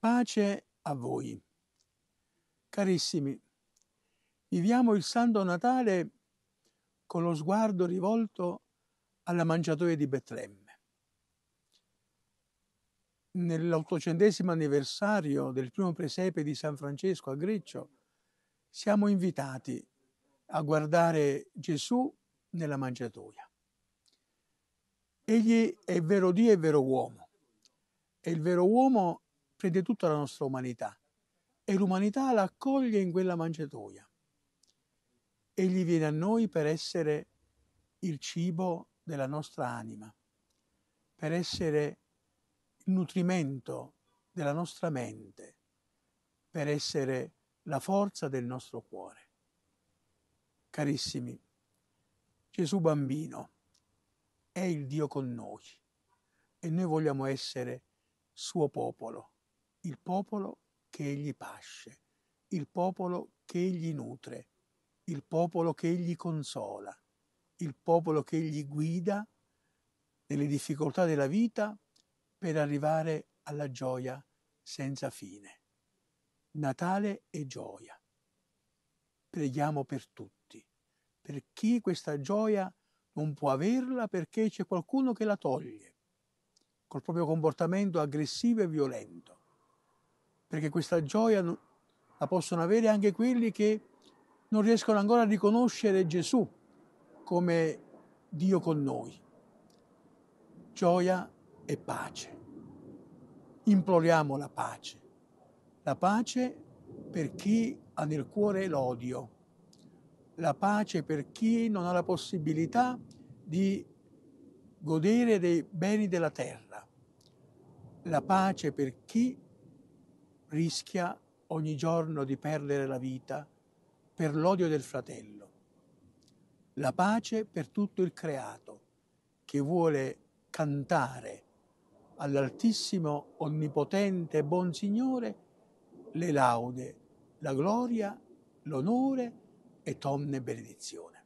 Pace a voi. Carissimi, viviamo il Santo Natale con lo sguardo rivolto alla mangiatoia di Betlemme. Nell'ottocentesimo anniversario del primo presepe di San Francesco a Greccio, siamo invitati a guardare Gesù nella mangiatoia. Egli è vero Dio e vero uomo, e il vero uomo prende tutta la nostra umanità e l'umanità la accoglie in quella mangiatoia. Egli viene a noi per essere il cibo della nostra anima, per essere il nutrimento della nostra mente, per essere la forza del nostro cuore. Carissimi, Gesù bambino è il Dio con noi e noi vogliamo essere suo popolo il popolo che egli pasce, il popolo che egli nutre, il popolo che egli consola, il popolo che egli guida nelle difficoltà della vita per arrivare alla gioia senza fine. Natale è gioia. Preghiamo per tutti, per chi questa gioia non può averla perché c'è qualcuno che la toglie, col proprio comportamento aggressivo e violento perché questa gioia la possono avere anche quelli che non riescono ancora a riconoscere Gesù come Dio con noi. Gioia e pace. Imploriamo la pace. La pace per chi ha nel cuore l'odio. La pace per chi non ha la possibilità di godere dei beni della terra. La pace per chi rischia ogni giorno di perdere la vita per l'odio del fratello. La pace per tutto il creato che vuole cantare all'Altissimo, Onnipotente e Buon Signore le laude, la gloria, l'onore e tonne benedizione.